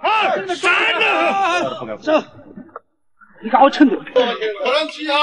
二三呐，走，你给我撑住！不能急啊。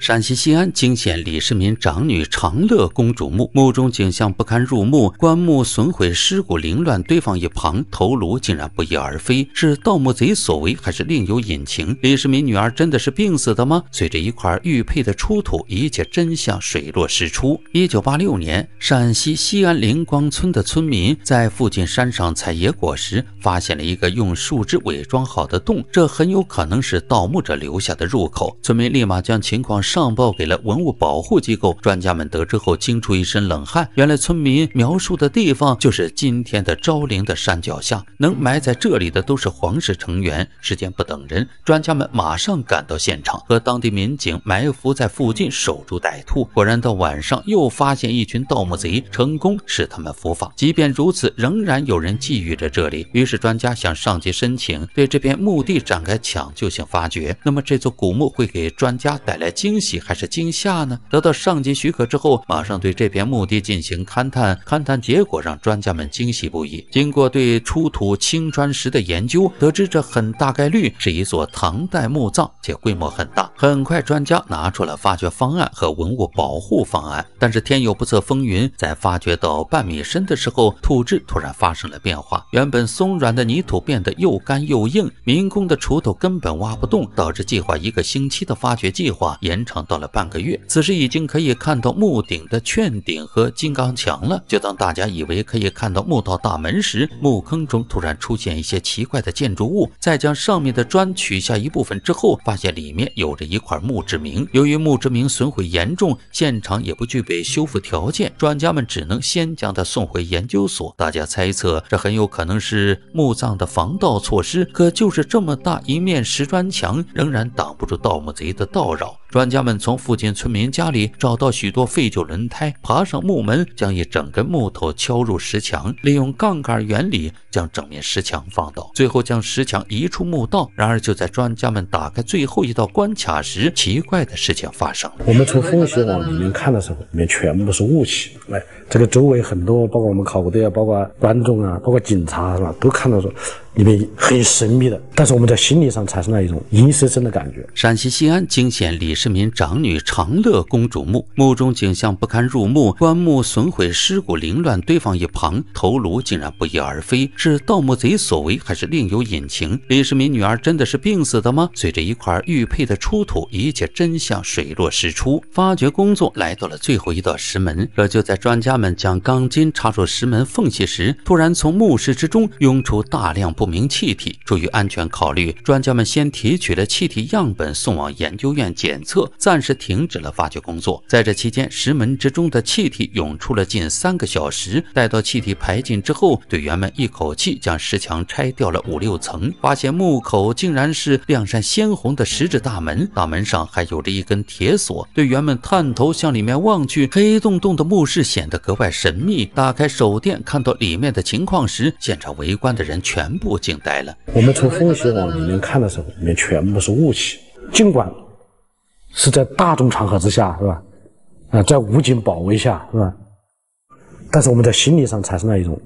陕西西安惊现李世民长女长乐公主墓，墓中景象不堪入目，棺木损毁，尸骨凌乱堆放一旁，头颅竟然不翼而飞，是盗墓贼所为还是另有隐情？李世民女儿真的是病死的吗？随着一块玉佩的出土，一切真相水落石出。一九八六年，陕西西安灵光村的村民在附近山上采野果时，发现了一个。用树枝伪装好的洞，这很有可能是盗墓者留下的入口。村民立马将情况上报给了文物保护机构。专家们得知后惊出一身冷汗，原来村民描述的地方就是今天的昭陵的山脚下，能埋在这里的都是皇室成员。时间不等人，专家们马上赶到现场，和当地民警埋伏在附近守株待兔。果然，到晚上又发现一群盗墓贼，成功使他们伏法。即便如此，仍然有人觊觎着这里。于是，专家想。上级申请对这片墓地展开抢救性发掘，那么这座古墓会给专家带来惊喜还是惊吓呢？得到上级许可之后，马上对这片墓地进行勘探。勘探结果让专家们惊喜不已。经过对出土青砖石的研究，得知这很大概率是一座唐代墓葬，且规模很大。很快，专家拿出了发掘方案和文物保护方案。但是天有不测风云，在发掘到半米深的时候，土质突然发生了变化，原本松软的泥土。变得又干又硬，民工的锄头根本挖不动，导致计划一个星期的发掘计划延长到了半个月。此时已经可以看到墓顶的券顶和金刚墙了。就当大家以为可以看到墓道大门时，墓坑中突然出现一些奇怪的建筑物。再将上面的砖取下一部分之后，发现里面有着一块墓志铭。由于墓志铭损毁严重，现场也不具备修复条件，专家们只能先将它送回研究所。大家猜测，这很有可能是墓葬的。防盗措施可就是这么大一面石砖墙，仍然挡不住盗墓贼的盗扰。专家们从附近村民家里找到许多废旧轮胎，爬上木门，将一整根木头敲入石墙，利用杠杆原理将整面石墙放倒，最后将石墙移出墓道。然而，就在专家们打开最后一道关卡时，奇怪的事情发生了。我们从缝隙往里面看的时候，里面全部是雾气。来，这个周围很多，包括我们考古队啊，包括观众啊，包括警察是吧，都看到说。里面很神秘的，但是我们在心理上产生了一种阴森森的感觉。陕西西安惊现李世民长女长乐公主墓，墓中景象不堪入目，棺木损毁，尸骨凌乱堆放一旁，头颅竟然不翼而飞，是盗墓贼所为还是另有隐情？李世民女儿真的是病死的吗？随着一块玉佩的出土，一切真相水落石出。发掘工作来到了最后一道石门，这就在专家们将钢筋插入石门缝隙时，突然从墓室之中涌出大量不。不明气体，出于安全考虑，专家们先提取了气体样本送往研究院检测，暂时停止了发掘工作。在这期间，石门之中的气体涌出了近三个小时。待到气体排尽之后，队员们一口气将石墙拆掉了五六层，发现墓口竟然是两扇鲜红的石质大门，大门上还有着一根铁锁。队员们探头向里面望去，黑洞洞的墓室显得格外神秘。打开手电，看到里面的情况时，现场围观的人全部。惊呆了！我们从风水往里面看的时候，里面全部是雾气。尽管是在大众场合之下，是吧？啊，在武警保卫下，是吧？但是我们在心理上产生了一种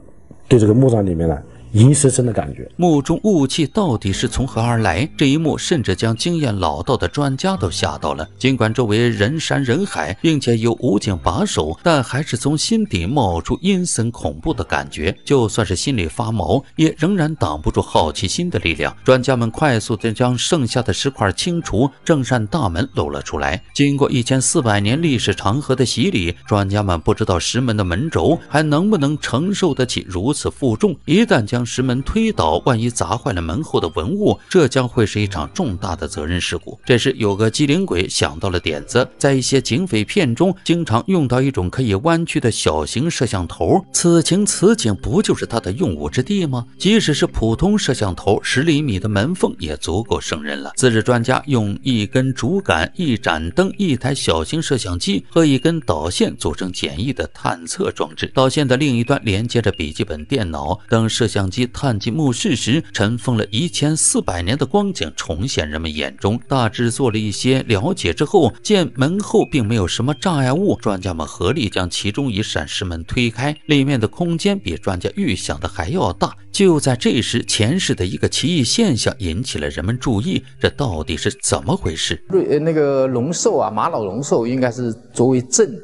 对这个墓葬里面呢阴森森的感觉，墓中雾气到底是从何而来？这一幕甚至将经验老道的专家都吓到了。尽管周围人山人海，并且有武警把守，但还是从心底冒出阴森恐怖的感觉。就算是心里发毛，也仍然挡不住好奇心的力量。专家们快速地将剩下的石块清除，正扇大门露了出来。经过一千四百年历史长河的洗礼，专家们不知道石门的门轴还能不能承受得起如此负重。一旦将将石门推倒，万一砸坏了门后的文物，这将会是一场重大的责任事故。这时，有个机灵鬼想到了点子，在一些警匪片中经常用到一种可以弯曲的小型摄像头。此情此景，不就是他的用武之地吗？即使是普通摄像头，十厘米的门缝也足够胜任了。自制专家用一根竹竿、一盏灯、一台小型摄像机和一根导线组成简易的探测装置，导线的另一端连接着笔记本电脑等摄像。机探进墓室时，尘封了一千四百年的光景重现人们眼中。大致做了一些了解之后，见门后并没有什么障碍物，专家们合力将其中一扇石门推开，里面的空间比专家预想的还要大。就在这时，前世的一个奇异现象引起了人们注意，这到底是怎么回事？瑞那个龙兽啊，玛瑙龙兽应该是作为镇，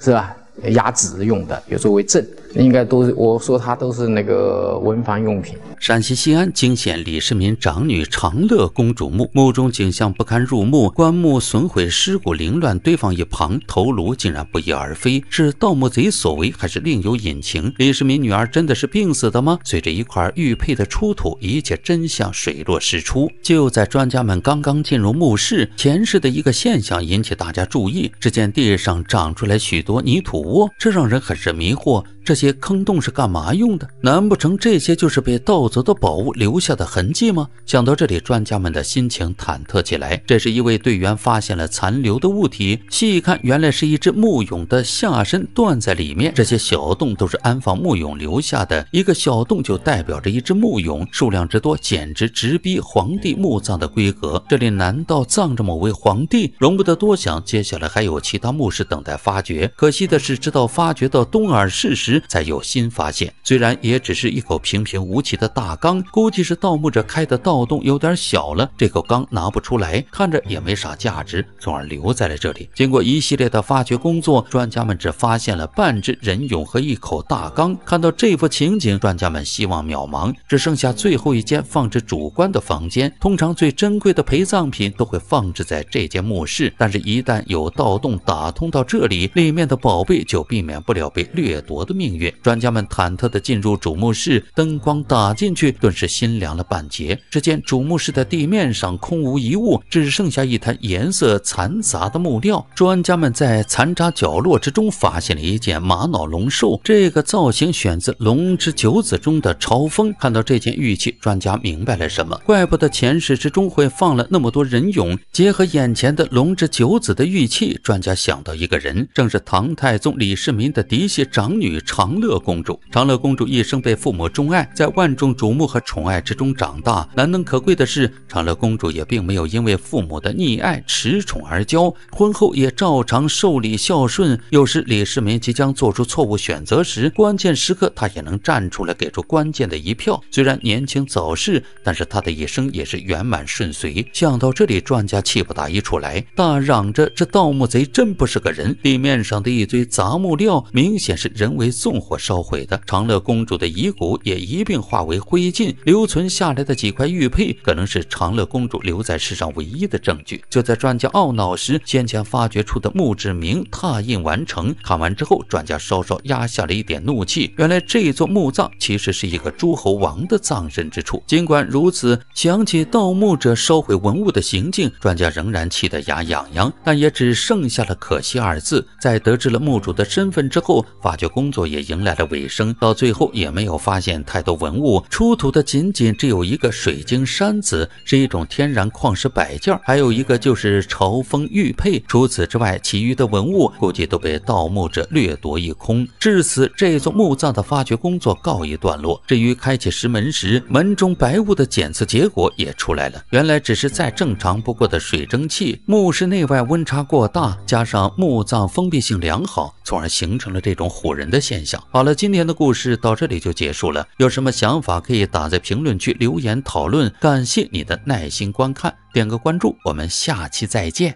是吧？压子用的，也作为镇。应该都，我说他都是那个文房用品。陕西西安惊现李世民长女长乐公主墓，墓中景象不堪入目，棺木损毁，尸骨凌乱堆放一旁，头颅竟然不翼而飞，是盗墓贼所为还是另有隐情？李世民女儿真的是病死的吗？随着一块玉佩的出土，一切真相水落石出。就在专家们刚刚进入墓室，前世的一个现象引起大家注意，只见地上长出来许多泥土窝，这让人很是迷惑。这些坑洞是干嘛用的？难不成这些就是被盗走的宝物留下的痕迹吗？想到这里，专家们的心情忐忑起来。这时，一位队员发现了残留的物体，细一看，原来是一只木俑的下身断在里面。这些小洞都是安放木俑留下的，一个小洞就代表着一只木俑，数量之多，简直直逼皇帝墓葬的规格。这里难道葬着某位皇帝？容不得多想，接下来还有其他墓室等待发掘。可惜的是，直到发掘到东耳室时，才有新发现，虽然也只是一口平平无奇的大缸，估计是盗墓者开的盗洞有点小了，这口缸拿不出来，看着也没啥价值，从而留在了这里。经过一系列的发掘工作，专家们只发现了半只人俑和一口大缸。看到这幅情景，专家们希望渺茫，只剩下最后一间放置主棺的房间。通常最珍贵的陪葬品都会放置在这间墓室，但是，一旦有盗洞打通到这里，里面的宝贝就避免不了被掠夺的命。专家们忐忑地进入主墓室，灯光打进去，顿时心凉了半截。只见主墓室的地面上空无一物，只剩下一滩颜色残杂的木料。专家们在残渣角落之中发现了一件玛瑙龙兽，这个造型选自龙之九子中的嘲风。看到这件玉器，专家明白了什么？怪不得前世之中会放了那么多人俑。结合眼前的龙之九子的玉器，专家想到一个人，正是唐太宗李世民的嫡系长女。长乐公主，长乐公主一生被父母钟爱，在万众瞩目和宠爱之中长大。难能可贵的是，长乐公主也并没有因为父母的溺爱、恃宠而骄。婚后也照常受礼孝顺。有时李世民即将做出错误选择时，关键时刻她也能站出来给出关键的一票。虽然年轻早逝，但是她的一生也是圆满顺遂。想到这里，专家气不打一处来，大嚷着：“这盗墓贼真不是个人！”地面上的一堆杂木料，明显是人为。纵火烧毁的长乐公主的遗骨也一并化为灰烬，留存下来的几块玉佩可能是长乐公主留在世上唯一的证据。就在专家懊恼时，先前发掘出的墓志铭拓印完成。看完之后，专家稍稍压下了一点怒气。原来这座墓葬其实是一个诸侯王的葬身之处。尽管如此，想起盗墓者烧毁文物的行径，专家仍然气得牙痒痒。但也只剩下了可惜二字。在得知了墓主的身份之后，发掘工作。也迎来了尾声，到最后也没有发现太多文物，出土的仅仅只有一个水晶山子，是一种天然矿石摆件，还有一个就是朝风玉佩。除此之外，其余的文物估计都被盗墓者掠夺一空。至此，这座墓葬的发掘工作告一段落。至于开启石门时，门中白雾的检测结果也出来了，原来只是再正常不过的水蒸气。墓室内外温差过大，加上墓葬封闭性良好，从而形成了这种唬人的现象。好了，今天的故事到这里就结束了。有什么想法可以打在评论区留言讨论。感谢你的耐心观看，点个关注，我们下期再见。